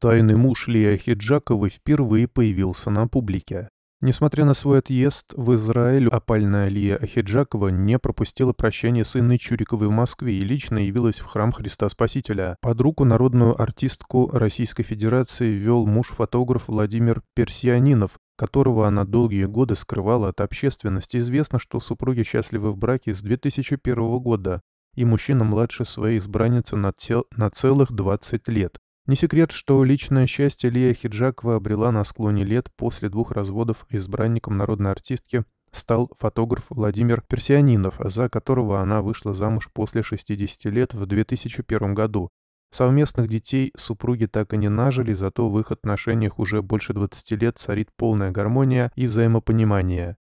Тайный муж Лия Хиджаковой впервые появился на публике. Несмотря на свой отъезд в Израиль, опальная Лия Ахиджакова не пропустила прощение с Инной Чуриковой в Москве и лично явилась в храм Христа Спасителя. Под руку народную артистку Российской Федерации вел муж-фотограф Владимир Персианинов, которого она долгие годы скрывала от общественности. Известно, что супруги счастливы в браке с 2001 года, и мужчина младше своей избранницы на, цел... на целых 20 лет. Не секрет, что личное счастье Лия Хиджакова обрела на склоне лет после двух разводов избранником народной артистки стал фотограф Владимир Персианинов, за которого она вышла замуж после 60 лет в 2001 году. Совместных детей супруги так и не нажили, зато в их отношениях уже больше 20 лет царит полная гармония и взаимопонимание.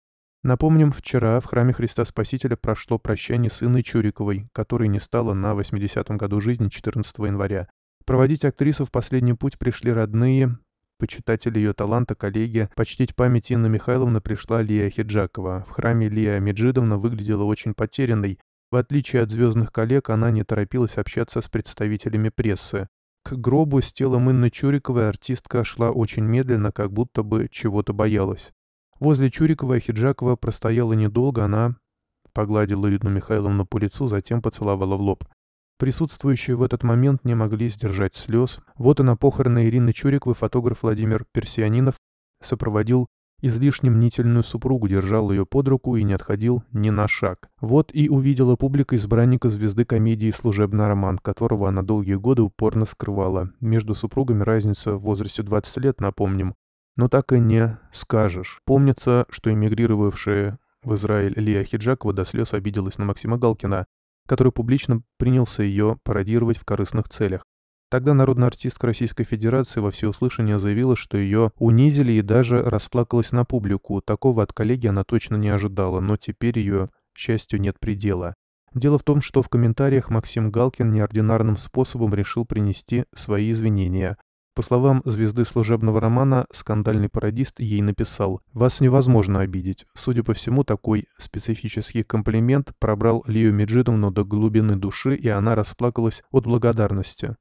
Напомним, вчера в храме Христа Спасителя прошло прощание сына Чуриковой, который не стало на 80-м году жизни 14 января. Проводить актрису в последний путь пришли родные, почитатели ее таланта, коллеги. Почтить память Инна Михайловны пришла Лия Хиджакова. В храме Лия Меджидовна выглядела очень потерянной. В отличие от звездных коллег, она не торопилась общаться с представителями прессы. К гробу с телом Инны Чуриковой артистка шла очень медленно, как будто бы чего-то боялась. Возле Чурикова Хиджакова простояла недолго, она погладила Инну Михайловну по лицу, затем поцеловала в лоб. Присутствующие в этот момент не могли сдержать слез. Вот и на похороны Ирины Чуриковой фотограф Владимир Персианинов сопроводил излишне мнительную супругу, держал ее под руку и не отходил ни на шаг. Вот и увидела публика избранника звезды комедии «Служебный роман», которого она долгие годы упорно скрывала. Между супругами разница в возрасте 20 лет, напомним. Но так и не скажешь. Помнится, что эмигрировавшая в Израиль Лия Хиджакова до слез обиделась на Максима Галкина, который публично принялся ее пародировать в корыстных целях. Тогда народная артистка Российской Федерации во всеуслышание заявила, что ее унизили и даже расплакалась на публику. Такого от коллеги она точно не ожидала, но теперь ее, к счастью, нет предела. Дело в том, что в комментариях Максим Галкин неординарным способом решил принести свои извинения. По словам звезды служебного романа, скандальный пародист ей написал «Вас невозможно обидеть». Судя по всему, такой специфический комплимент пробрал Лию Меджидовну до глубины души, и она расплакалась от благодарности.